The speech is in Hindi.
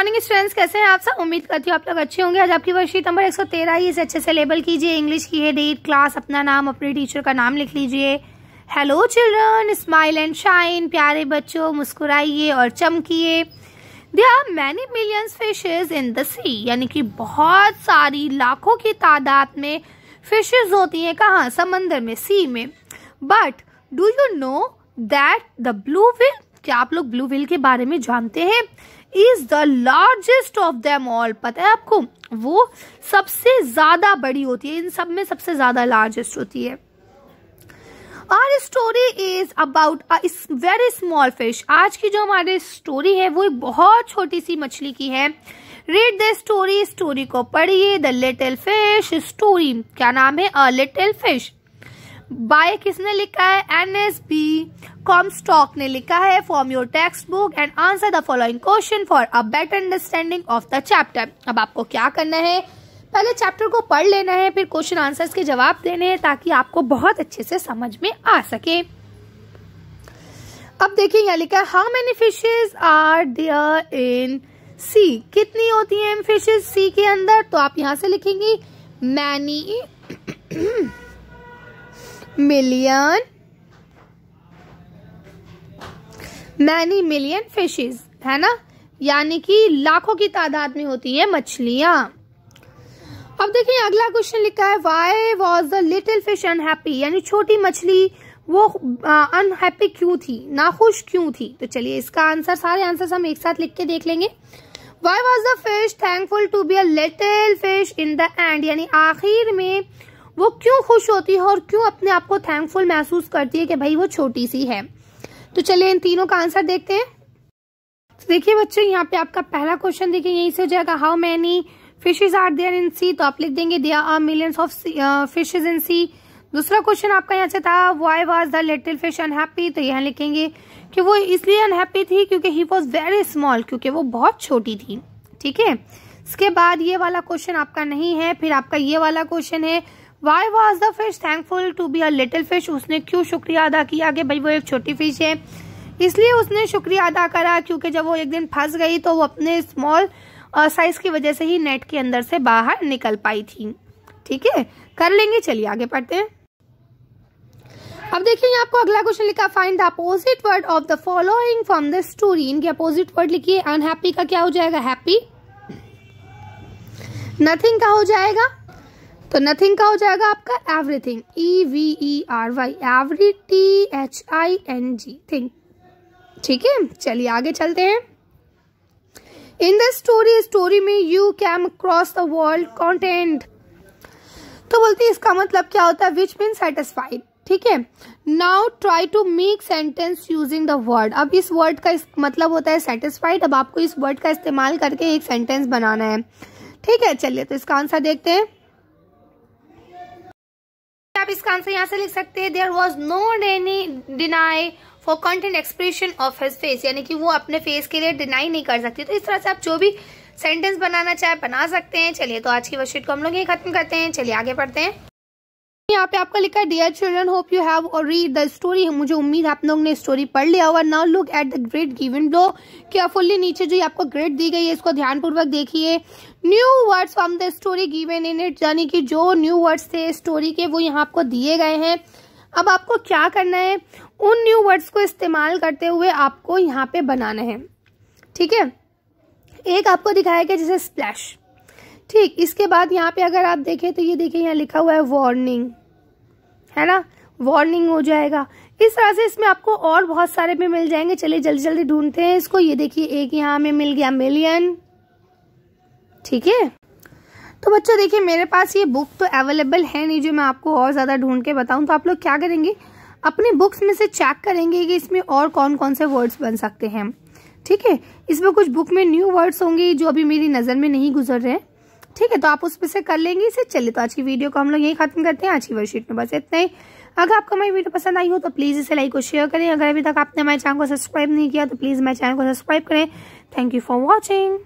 मॉर्निंग स्टूडेंट्स कैसे हैं आप सब उम्मीद करती हूँ आप लोग अच्छे होंगे आज आपकी वर्कशीट नंबर 113 ही इसे अच्छे से लेबल कीजिए इंग्लिश की है डेट क्लास अपना नाम अपने टीचर का नाम लिख लीजिए hello children smile and shine प्यारे बच्चों मुस्कुराइए और चमकीये there are many millions fishes in the sea यानी कि बहुत सारी लाखों की तादाद में फिशेज होती हैं कहाँ समंदर में सी में but do you know that the blue whale क्या आप लोग ब्लू व्हील के बारे में जानते हैं is the largest of them all पता है आपको वो सबसे ज्यादा बड़ी होती है इन सब में सबसे ज्यादा लार्जेस्ट होती है our story is about very small fish आज की जो हमारी स्टोरी है वो बहुत छोटी सी मछली की है रीड द स्टोरी स्टोरी को पढ़िए द लिटिल फिश स्टोरी क्या नाम है अ लिटिल फिश बाय किसने लिखा है एन एस बी कॉमस्टॉक ने लिखा है from your textbook and answer the following question for a better understanding of the chapter अब आपको क्या करना है पहले चैप्टर को पढ़ लेना है फिर क्वेश्चन आंसर्स के जवाब देने हैं ताकि आपको बहुत अच्छे से समझ में आ सके अब देखिए यहाँ लिखा है how many fishes are there in sea कितनी होती है फिशेज सी के अंदर तो आप यहाँ से लिखेंगी many million many million fishes है ना यानी कि लाखों की तादाद में होती है मछलियां अब देखिए अगला क्वेश्चन लिखा है why was the little fish unhappy यानी छोटी मछली वो अनहैप्पी क्यों थी नाखुश क्यों थी तो चलिए इसका आंसर सारे आंसर हम एक साथ लिख के देख लेंगे why was the fish thankful to be a little fish in the end यानी आखिर में वो क्यों खुश होती है और क्यों अपने आप को थैंकफुल महसूस करती है कि भाई वो छोटी सी है तो चलिए इन तीनों का आंसर देखते हैं तो देखिए बच्चों यहाँ पे आपका पहला क्वेश्चन देखिए यहीं से हो जाएगा how many fishes are there in sea तो आप लिख देंगे there are millions of fishes in sea दूसरा क्वेश्चन आपका यहाँ से था why was the little fish unhappy तो यहाँ लिखेंगे कि वो इसलिए अनहैप्पी थी क्योंकि ही वॉज वेरी स्मॉल क्योंकि वो बहुत छोटी थी ठीक है इसके बाद ये वाला क्वेश्चन आपका नहीं है फिर आपका ये वाला क्वेश्चन है Why was the fish thankful to be a little fish? उसने क्यों शुक्रिया अदा किया कि भाई वो एक छोटी फिश है इसलिए उसने शुक्रिया अदा करा क्योंकि जब वो एक दिन फंस गई तो वो अपने स्मॉल साइज की वजह से ही नेट के अंदर से बाहर निकल पाई थी ठीक है कर लेंगे चलिए आगे पढ़ते हैं अब देखिए आपको अगला क्वेश्चन लिखा find the opposite word of the following from the story इनके अपोजिट वर्ड लिखिए अनहैप्पी का क्या हो जाएगा हैप्पी नथिंग का हो जाएगा तो नथिंग का हो जाएगा आपका everything E V E R Y every T H I N G thing ठीक है चलिए आगे चलते हैं इन द स्टोरी स्टोरी में you came cross the word content तो बोलती है इसका मतलब क्या होता है विच मीन सेटिस्फाइड ठीक है now try to make sentence using the word अब इस वर्ड का इस मतलब होता है सेटिस्फाइड अब आपको इस वर्ड का इस्तेमाल करके एक सेंटेंस बनाना है ठीक है चलिए तो इसका आंसर देखते हैं आप इसका आंसर यहाँ से लिख सकते हैं there was no deny denial for content expression of his face यानी कि वो अपने फेस के लिए डिनाई नहीं कर सकती तो इस तरह से आप जो भी सेंटेंस बनाना चाहे बना सकते हैं चलिए तो आज की वर्कशीट को हम लोग ये खत्म करते हैं चलिए आगे पढ़ते हैं यहाँ पे आपका लिखा है dear children hope you have और रीड द स्टोरी मुझे उम्मीद है आप लोगों ने स्टोरी पढ़ लिया हुआ now look at the grid given below fully नीचे जो आपको ग्रेड दी गई है इसको ध्यानपूर्वक देखिए new words from the story given in it यानी कि जो न्यू वर्ड्स थे स्टोरी के वो यहाँ आपको दिए गए हैं अब आपको क्या करना है उन न्यू वर्ड्स को इस्तेमाल करते हुए आपको यहाँ पे बनाना है ठीक है एक आपको दिखाया गया जैसे स्प्लैश ठीक इसके बाद यहाँ पे अगर आप देखें तो ये देखिए यहाँ लिखा हुआ है वार्निंग है ना वार्निंग हो जाएगा इस तरह से इसमें आपको और बहुत सारे भी मिल जाएंगे चलिए जल्दी जल्दी ढूंढते हैं इसको ये देखिए एक यहाँ में मिल गया मिलियन ठीक है तो बच्चों देखिए मेरे पास ये बुक तो अवेलेबल है नहीं जो मैं आपको और ज़्यादा ढूंढ के बताऊं तो आप लोग क्या करेंगे अपने बुक्स में से चेक करेंगे कि इसमें और कौन कौन से वर्ड्स बन सकते हैं ठीक है इसमें कुछ बुक में न्यू वर्ड्स होंगे जो अभी मेरी नज़र में नहीं गुजर रहे हैं ठीक है तो आप उसमें से कर लेंगे इसे चलिए तो आज की वीडियो को हम लोग यही खत्म करते हैं आज की वर्कशीट में बस इतना ही अगर आपको हमारी वीडियो पसंद आई हो तो प्लीज़ इसे लाइक और शेयर करें अगर अभी तक आपने हमारे चैनल को सब्सक्राइब नहीं किया तो प्लीज़ हमारे चैनल को सब्सक्राइब करें थैंक यू फॉर वॉचिंग